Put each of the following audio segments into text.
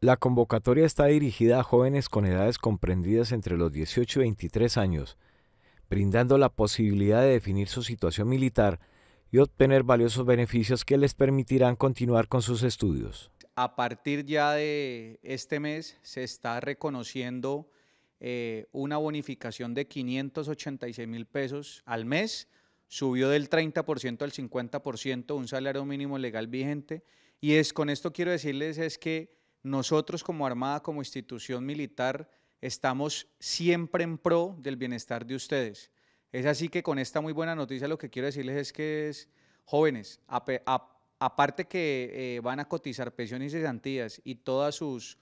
La convocatoria está dirigida a jóvenes con edades comprendidas entre los 18 y 23 años, brindando la posibilidad de definir su situación militar y obtener valiosos beneficios que les permitirán continuar con sus estudios. A partir ya de este mes se está reconociendo eh, una bonificación de 586 mil pesos al mes, subió del 30% al 50% un salario mínimo legal vigente y es con esto quiero decirles es que nosotros como Armada, como institución militar, estamos siempre en pro del bienestar de ustedes. Es así que con esta muy buena noticia lo que quiero decirles es que jóvenes, aparte que eh, van a cotizar pensiones y cesantías y todos sus...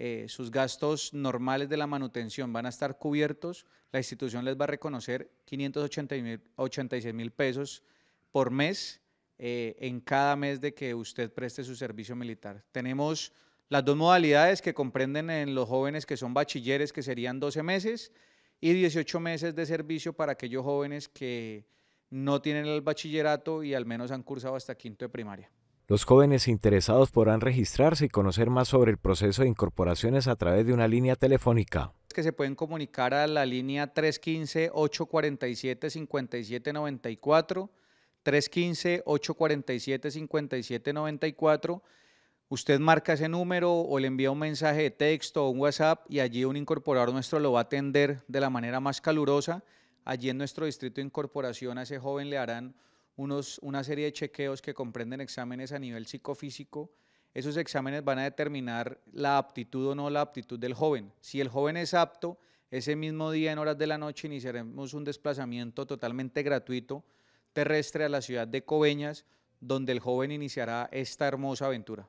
Eh, sus gastos normales de la manutención van a estar cubiertos, la institución les va a reconocer 586 mil pesos por mes eh, en cada mes de que usted preste su servicio militar. Tenemos las dos modalidades que comprenden en los jóvenes que son bachilleres, que serían 12 meses, y 18 meses de servicio para aquellos jóvenes que no tienen el bachillerato y al menos han cursado hasta quinto de primaria. Los jóvenes interesados podrán registrarse y conocer más sobre el proceso de incorporaciones a través de una línea telefónica. Que se pueden comunicar a la línea 315-847-5794, 315-847-5794 Usted marca ese número o le envía un mensaje de texto o un WhatsApp y allí un incorporador nuestro lo va a atender de la manera más calurosa. Allí en nuestro distrito de incorporación a ese joven le harán una serie de chequeos que comprenden exámenes a nivel psicofísico. Esos exámenes van a determinar la aptitud o no la aptitud del joven. Si el joven es apto, ese mismo día en horas de la noche iniciaremos un desplazamiento totalmente gratuito terrestre a la ciudad de Coveñas, donde el joven iniciará esta hermosa aventura.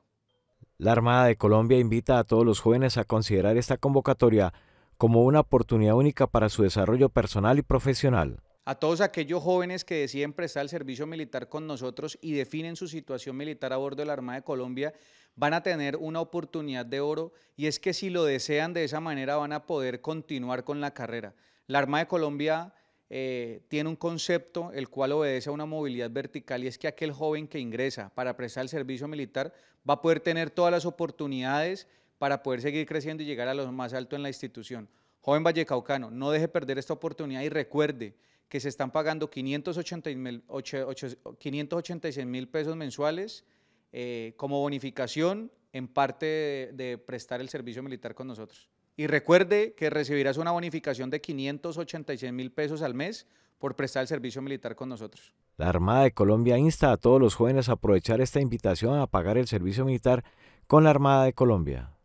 La Armada de Colombia invita a todos los jóvenes a considerar esta convocatoria como una oportunidad única para su desarrollo personal y profesional. A todos aquellos jóvenes que deciden prestar el servicio militar con nosotros y definen su situación militar a bordo de la Armada de Colombia, van a tener una oportunidad de oro y es que si lo desean de esa manera van a poder continuar con la carrera. La Armada de Colombia eh, tiene un concepto el cual obedece a una movilidad vertical y es que aquel joven que ingresa para prestar el servicio militar va a poder tener todas las oportunidades para poder seguir creciendo y llegar a lo más alto en la institución. Joven Vallecaucano, no deje perder esta oportunidad y recuerde que se están pagando 586 mil pesos mensuales eh, como bonificación en parte de prestar el servicio militar con nosotros. Y recuerde que recibirás una bonificación de 586 mil pesos al mes por prestar el servicio militar con nosotros. La Armada de Colombia insta a todos los jóvenes a aprovechar esta invitación a pagar el servicio militar con la Armada de Colombia.